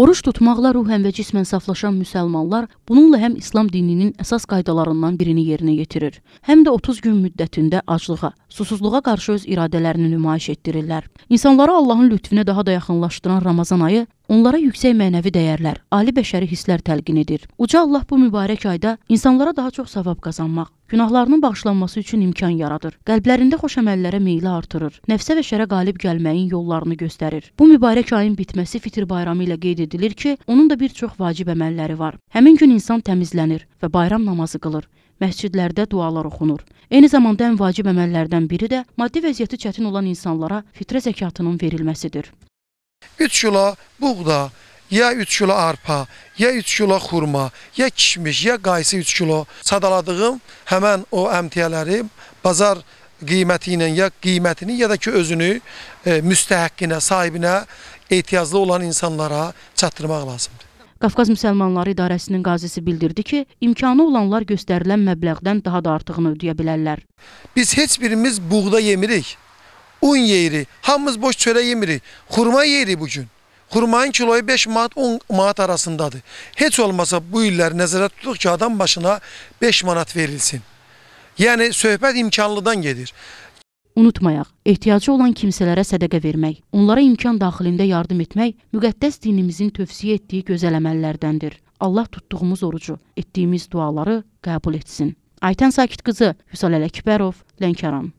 Oruç tutmaqla ruhən və cismən saflaşan müsəlmanlar bununla həm İslam dininin əsas qaydalarından birini yerinə yetirir, həm də 30 gün müddətində aclığa, susuzluğa qarşı öz iradələrini nümayiş etdirirlər. İnsanları Allahın lütfünə daha da yaxınlaşdıran Ramazan ayı Onlara yüksək mənəvi dəyərlər, ali bəşəri hisslər təlqin edir. Uca Allah bu mübarək ayda insanlara daha çox savab qazanmaq, günahlarının bağışlanması üçün imkan yaradır. Qəlblərində xoş əməllərə meyli artırır. Nəfsə və şərə qalib gəlməyin yollarını göstərir. Bu mübarək ayın bitməsi Fitr bayramı ilə qeyd edilir ki, onun da bir çox vacib əməlləri var. Həmin gün insan təmizlənir və bayram namazı qılır məscidlərdə dualar oxunur. Eyni zamanda ən vacib əməllərdən biri də maddi vəziyyəti çətin olan insanlara fitrə zəkatının verilməsidir. 3 kilo buğda, ya 3 kilo arpa, ya 3 kilo xurma, ya kişmiş, ya qaysı 3 kilo sadaladığım həmən o əmtiyələri bazar qiyməti ilə ya qiymətini ya da ki özünü e, müstəhəqqinə, sahibinə ehtiyaclı olan insanlara çatdırmaq lazımdır. Qafqaz Müsəlmanları İdarəsinin qazisi bildirdi ki, imkanı olanlar göstərilən məbləğdən daha da artığını ödəyə bilərlər. Biz heç birimiz buğda yemirik un yeyiri, hamımız boş çörək yemirik. Xurma yeyiri bugün. Xurmanın kiloyu 5 manat 10 manat arasındadır. Heç olmasa bu illər nəzərə tutuq ki, adam başına 5 manat verilsin. Yəni söhbət imkanlıdan gedir. Unutmayaq, ehtiyacı olan kimsələrə sədəqə vermək, onlara imkan daxilində yardım etmək müqəddəs dinimizin tövsiyə etdiyi gözəl əməllərdəndir. Allah tutduğumuz orucu, etdiyimiz duaları qəbul etsin. Aytən Sakit qızı Hüsal Ələkbərov, Lənkəran.